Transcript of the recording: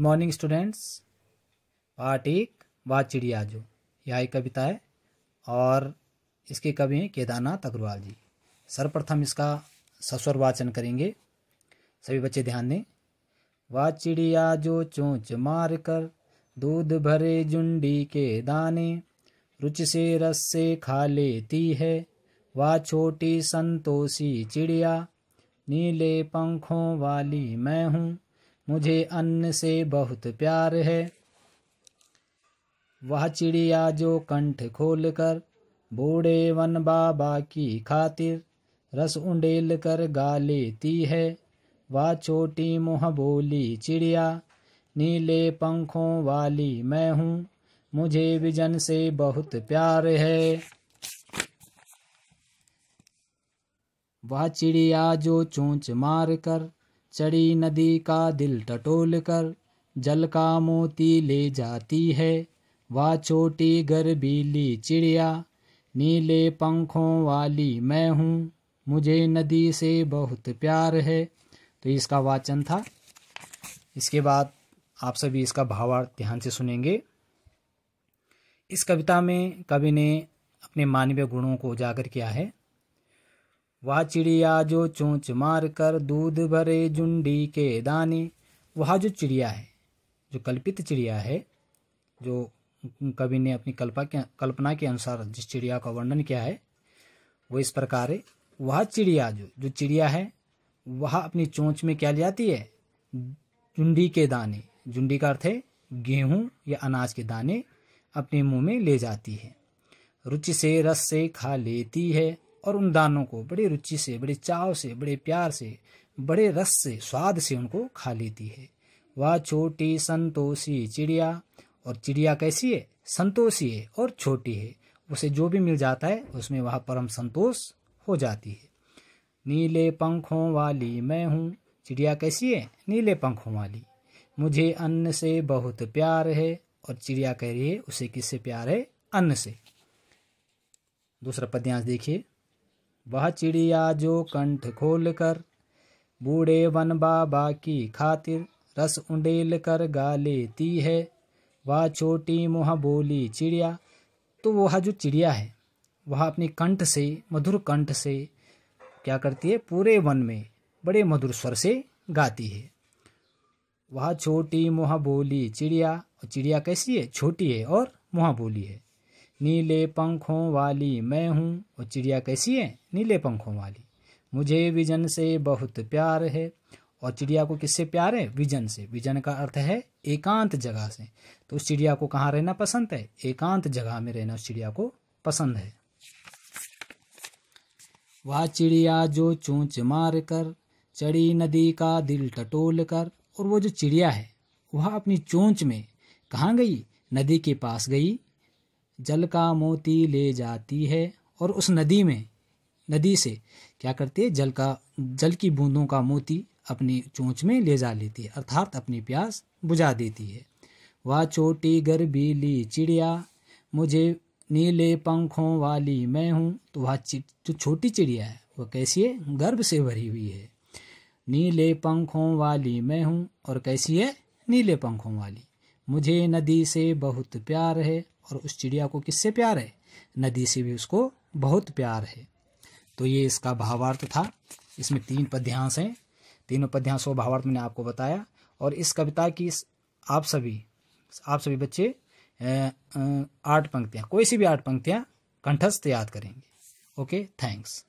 morning students part एक वा चिड़िया जो यह कविता है और इसके कवि हैं केदारनाथ अग्रवाल जी सर्वप्रथम इसका सस्वर वाचन करेंगे सभी बच्चे ध्यान दें वा चिड़िया जो चोंच मार कर दूध भरे जुंडी के दाने रुचि से रस से खा लेती है वह छोटी संतोषी चिड़िया नीले पंखों वाली मैं हूँ मुझे अन्न से बहुत प्यार है वह चिड़िया जो कंठ खोलकर बूढ़े वन बाबा की खातिर रस उंडेल कर गा लेती है वह छोटी मुँह बोली चिड़िया नीले पंखों वाली मैं हूँ मुझे विजन से बहुत प्यार है वह चिड़िया जो चोंच मार कर चढ़ी नदी का दिल टटोल कर जल का मोती ले जाती है वह छोटी गरबीली चिड़िया नीले पंखों वाली मैं हूँ मुझे नदी से बहुत प्यार है तो इसका वाचन था इसके बाद आप सभी इसका भावार्थ ध्यान से सुनेंगे इस कविता में कवि ने अपने मानवीय गुणों को उजागर किया है वह चिड़िया जो चोंच मार कर दूध भरे झुंडी के दाने वह जो चिड़िया है जो कल्पित चिड़िया है जो कवि ने अपनी कल्पा के कल्पना के अनुसार जिस चिड़िया का वर्णन किया है वो इस प्रकार है वह चिड़िया जो जो चिड़िया है वह अपनी चोंच में क्या ले जाती है झुंडी के दाने झुंडी का अर्थ है गेहूँ या अनाज के दाने अपने मुंह में ले जाती है रुचि से रस से खा लेती है और उन दानों को बड़ी रुचि से बड़े चाव से बड़े प्यार से बड़े रस से स्वाद से उनको खा लेती है वह छोटी संतोषी चिड़िया और चिड़िया कैसी है संतोषी है और छोटी है उसे जो भी मिल जाता है उसमें वह परम संतोष हो जाती है नीले पंखों वाली मैं हूँ चिड़िया कैसी है नीले पंखों वाली मुझे अन्न से बहुत प्यार है और चिड़िया कह रही है उसे किससे प्यार है अन्न से दूसरा पद्यांश देखिए वह चिड़िया जो कंठ खोल कर बूढ़े वन बाबा की खातिर रस उंडेल कर गा लेती है वह छोटी मुँह बोली चिड़िया तो वह जो चिड़िया है वह अपनी कंठ से मधुर कंठ से क्या करती है पूरे वन में बड़े मधुर स्वर से गाती है वह छोटी मुँह बोली चिड़िया और चिड़िया कैसी है छोटी है और मुँह बोली है नीले पंखों वाली मैं हूँ और चिड़िया कैसी है नीले पंखों वाली मुझे विजन से बहुत प्यार है और चिड़िया को किससे प्यार है विजन से विजन का अर्थ है एकांत जगह से तो उस चिड़िया को कहाँ रहना पसंद है एकांत जगह में रहना उस चिड़िया को पसंद है वह चिड़िया जो चूच मार कर चढ़ी नदी का दिल टटोल कर और वो जो चिड़िया है वह अपनी चोंच में कहाँ गई नदी के पास गई जल का मोती ले जाती है और उस नदी में नदी से क्या करती है जल का जल की बूंदों का मोती अपनी चोंच में ले जा लेती है अर्थात अपनी प्यास बुझा देती है वह छोटी गर्भीली चिड़िया मुझे नीले पंखों वाली मैं हूँ तो वह जो छोटी चिड़िया है वह कैसी है गर्भ से भरी हुई है नीले पंखों वाली मैं हूँ और कैसी है नीले पंखों वाली मुझे नदी से बहुत प्यार है और उस चिड़िया को किससे प्यार है नदी से भी उसको बहुत प्यार है तो ये इसका भावार्थ था इसमें तीन पद्यांश हैं तीनों पद्यांश और भावार्थ मैंने आपको बताया और इस कविता की आप सभी आप सभी बच्चे आठ पंक्तियाँ कोई सी भी आठ पंक्तियाँ कंठस्थ याद करेंगे ओके थैंक्स